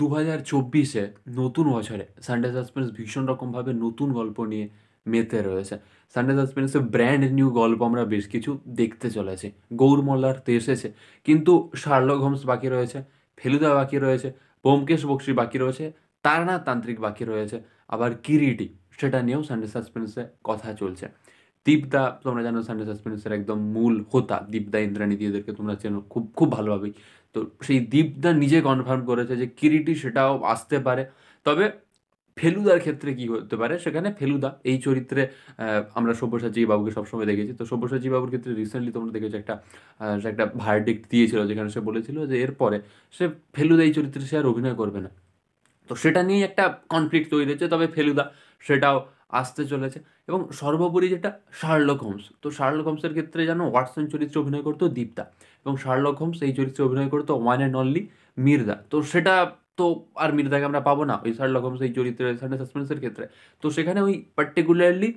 দু হাজার চব্বিশে নতুন বছরে সানডে সাসপেন্স ভীষণ রকমভাবে নতুন গল্প নিয়ে মেতে রয়েছে সানডে সাসপেন্সের ব্র্যান্ড নিউ গল্প আমরা বেশ কিছু দেখতে চলেছি গৌরমল্লার তো এসেছে কিন্তু শার্লক হোমস বাকি রয়েছে ফেলুদা বাকি রয়েছে বোমকেশ বক্সি বাকি রয়েছে তারানা তান্ত্রিক বাকি রয়েছে আবার কিরিটি সেটা নিয়েও সানডে সাসপেন্সে কথা চলছে দীপদা তোমরা জানো সানডে সাসপেন্সের একদম মূল হোতা দীপদা ইন্দ্রাণী দিয়েদেরকে তোমরা চেনো খুব খুব ভালোভাবেই তো সেই দীপদা নিজে কনফার্ম করেছে যে কিরিটি সেটাও আসতে পারে তবে ফেলুদার ক্ষেত্রে কি হতে পারে সেখানে ফেলুদা এই চরিত্রে আমরা সব্যসাচী বাবুকে সবসময় দেখেছি তো সব্যসাচী বাবুর ক্ষেত্রে রিসেন্টলি তোমরা দেখেছো একটা একটা ভার্ডিক্ট দিয়েছিল যেখানে সে বলেছিল যে এরপরে সে ফেলুদা এই চরিত্রে সে আর অভিনয় করবে না তো সেটা নিয়ে একটা কনফ্লিক্ট তৈরি হয়েছে তবে ফেলুদা সেটাও আসতে চলেছে এবং সর্বোপরি যেটা শার্লক হোমস তো শার্লক হোমসের ক্ষেত্রে যেন ওয়াটসন চরিত্রে অভিনয় করতো দীপ্তা এবং শার্লক হোমস এই চরিত্রে অভিনয় করতো ওয়ান অ্যান্ড অনলি মির্দা তো সেটা তো আর মির্দাকে আমরা পাবো না ওই শার্লক হোমস এই চরিত্রে সানডে সাসপেন্সের ক্ষেত্রে তো সেখানে ওই পার্টিকুলারলি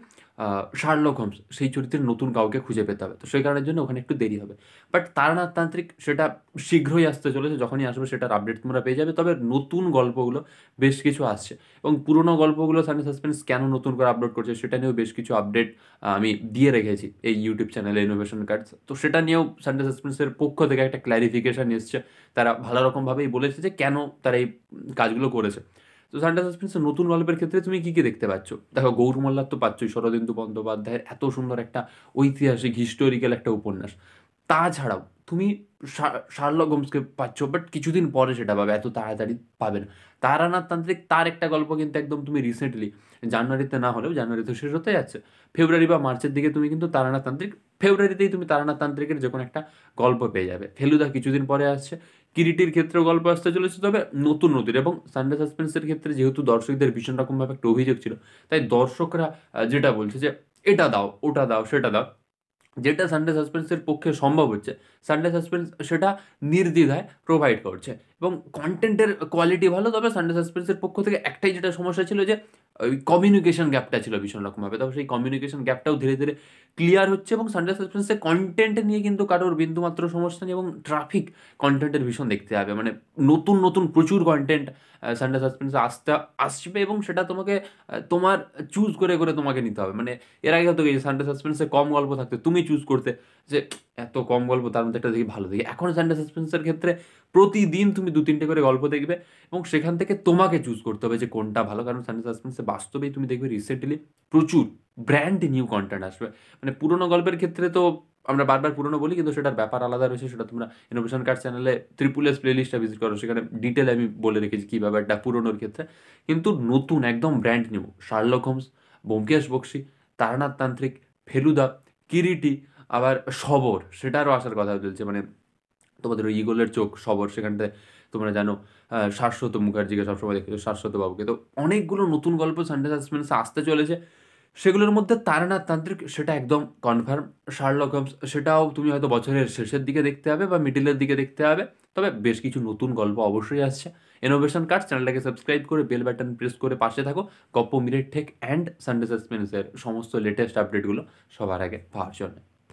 শার্লক হোমস সেই চরিত্রের নতুন কাউকে খুঁজে পেতে হবে তো সেই কারণের জন্য ওখানে একটু দেরি হবে বাট তারানাতান্ত্রিক তান্ত্রিক সেটা শীঘ্রই আসতে চলেছে যখনই আসবে সেটার আপডেট তোমরা পেয়ে যাবে তবে নতুন গল্পগুলো বেশ কিছু আসছে এবং পুরনো গল্পগুলো সানি সাসপেন্স কেন নতুন করে আপলোড করছে সেটা নিয়েও বেশ কিছু আপডেট আমি দিয়ে রেখেছি এই ইউটিউব চ্যানেলে ইনোভেশন কার্ডস তো সেটা নিয়েও সানডে সাসপেন্সের পক্ষ থেকে একটা ক্ল্যারিফিকেশান এসছে তারা ভালো রকমভাবেই বলেছে যে কেন তারা এই কাজগুলো করেছে তো সানডা সাসপেন্সের নতুন গল্পের ক্ষেত্রে তুমি কী কী দেখতে পাচ্ছ দেখো গৌরমল্লার তো পাচ্ছই শরদিন্দু বন্দ্যোপাধ্যায়ের এত সুন্দর একটা ঐতিহাসিক হিস্টোরিক্যাল একটা উপন্যাস তাছাড়াও তুমি শার্লক গোমসকে পাচ্ছ বাট কিছুদিন পরে সেটা পাবে এত তাড়াতাড়ি পাবে না তারানাথ তান্ত্রিক তার একটা গল্প কিন্তু একদম তুমি রিসেন্টলি জানুয়ারিতে না হলেও জানুয়ারিতে শেষ হতে যাচ্ছে ফেব্রুয়ারি বা মার্চের দিকে তুমি কিন্তু তারানাথ তান্ত্রিক ফেব্রুয়ারিতেই তুমি তারানাথ তান্ত্রিকের যে কোনো একটা গল্প পেয়ে যাবে ফেলুদা কিছুদিন পরে আসছে কিরিটির ক্ষেত্রেও গল্প আসতে চলেছে তবে নতুন নদীর এবং সানডে সাসপেন্সের ক্ষেত্রে যেহেতু দর্শকদের ভীষণ রকমভাবে একটা অভিযোগ ছিল তাই দর্শকরা যেটা বলছে যে এটা দাও ওটা দাও সেটা দাও যেটা সানডে সাসপেন্সের পক্ষে সম্ভব হচ্ছে সানডে সাসপেন্স সেটা নির্দ্বিধায় প্রোভাইড করছে এবং কন্টেন্টের কোয়ালিটি ভালো তবে সানডে সাসপেন্সের পক্ষ থেকে একটাই যেটা সমস্যা ছিল যে ওই কমিউনিকেশন গ্যাপটা ছিল ভীষণ রকমভাবে তবে সেই কমিউনিকেশন গ্যাপটাও ধীরে ধীরে ক্লিয়ার হচ্ছে এবং সানডে সাসপেন্সে কন্টেন্ট নিয়ে কিন্তু কারোর বিন্দুমাত্র সমস্যা নেই এবং ট্রাফিক কন্টেন্টের ভীষণ দেখতে হবে মানে নতুন নতুন প্রচুর কন্টেন্ট সানডে সাসপেন্সে আসতে আসবে এবং সেটা তোমাকে তোমার চুজ করে করে তোমাকে নিতে হবে মানে এর আগে হতো গিয়ে সানডে সাসপেন্সে কম গল্প থাকতে তুমি চুজ করতে যে এত কম গল্প তার মধ্যে একটা দেখি ভালো দেখি এখন সানডে সাসপেন্সের ক্ষেত্রে প্রতিদিন তুমি দু তিনটে করে গল্প দেখবে এবং সেখান থেকে তোমাকে চুজ করতে হবে যে কোনটা ভালো কারণ সানডে সাসপেন্সে বাস্তবে তুমি দেখবে রিসেন্টলি প্রচুর ব্র্যান্ড নিউ কন্টেন্ট আসবে মানে পুরোনো গল্পের ক্ষেত্রে তো আমরা বারবার পুরনো বলি কিন্তু সেটার ব্যাপার আলাদা রয়েছে সেটা তোমরা ইনোভেশন কার্ড চ্যানেলে ত্রিপুল এস প্লেলিস্টটা ভিজিট করো সেখানে ডিটেল আমি বলে রেখেছি কী ব্যাপারটা পুরনোর ক্ষেত্রে কিন্তু নতুন একদম brand new Sherlock Holmes Byomkesh Bakshi Taranath Tantrik Feluda Kiriti আবার সবর সেটারও আসার কথা চলছে মানে তোমাদের ওই ইগলের চোখ সবর সেখানটায় তোমরা জানো শাশ্বত মুখার্জিকে সবসময় দেখেছো শাশ্বত বাবুকে তো অনেকগুলো নতুন গল্প সানডে সাসপেন্সে আসতে চলেছে সেগুলোর মধ্যে তারানাথ তান্ত্রিক সেটা একদম কনফার্ম শার্লক হোমস সেটাও তুমি হয়তো বছরের শেষের দিকে দেখতে হবে বা মিডিলের দিকে দেখতে হবে তবে বেশ কিছু নতুন গল্প অবশ্যই আসছে ইনোভেশন কার্ড চ্যানেলটাকে সাবস্ক্রাইব করে বেল বাটন প্রেস করে পাশে থাকো গপ্প মিরেট ঠেক অ্যান্ড সানডে সাসপেন্সের সমস্ত লেটেস্ট আপডেটগুলো সবার আগে পাওয়ার জন্য